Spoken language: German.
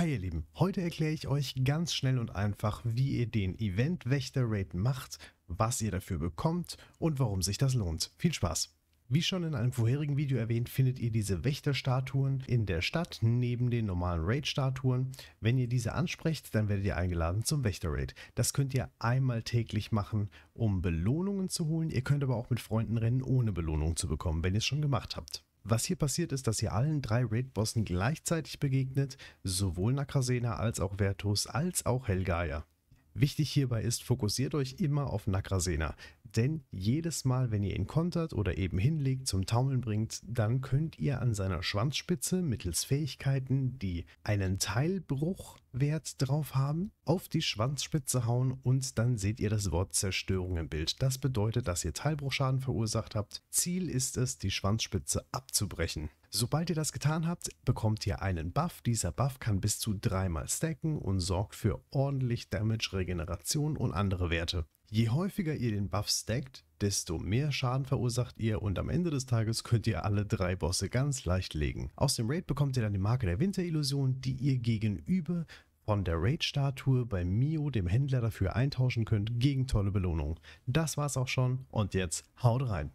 Hi ihr Lieben, heute erkläre ich euch ganz schnell und einfach, wie ihr den Eventwächter-Raid macht, was ihr dafür bekommt und warum sich das lohnt. Viel Spaß! Wie schon in einem vorherigen Video erwähnt, findet ihr diese Wächterstatuen in der Stadt neben den normalen Raid-Statuen. Wenn ihr diese ansprecht, dann werdet ihr eingeladen zum Wächter-Raid. Das könnt ihr einmal täglich machen, um Belohnungen zu holen. Ihr könnt aber auch mit Freunden rennen, ohne Belohnung zu bekommen, wenn ihr es schon gemacht habt. Was hier passiert ist, dass ihr allen drei Raid-Bossen gleichzeitig begegnet, sowohl Nakrasena als auch Vertus als auch Helgaia. Wichtig hierbei ist, fokussiert euch immer auf Nakrasena. Denn jedes Mal, wenn ihr ihn kontert oder eben hinlegt, zum Taumeln bringt, dann könnt ihr an seiner Schwanzspitze mittels Fähigkeiten, die einen Teilbruchwert drauf haben, auf die Schwanzspitze hauen und dann seht ihr das Wort Zerstörung im Bild. Das bedeutet, dass ihr Teilbruchschaden verursacht habt. Ziel ist es, die Schwanzspitze abzubrechen. Sobald ihr das getan habt, bekommt ihr einen Buff. Dieser Buff kann bis zu dreimal stacken und sorgt für ordentlich Damage, Regeneration und andere Werte. Je häufiger ihr den Buff stackt, desto mehr Schaden verursacht ihr und am Ende des Tages könnt ihr alle drei Bosse ganz leicht legen. Aus dem Raid bekommt ihr dann die Marke der Winterillusion, die ihr gegenüber von der Raid-Statue bei Mio, dem Händler, dafür eintauschen könnt gegen tolle Belohnungen. Das war's auch schon und jetzt haut rein!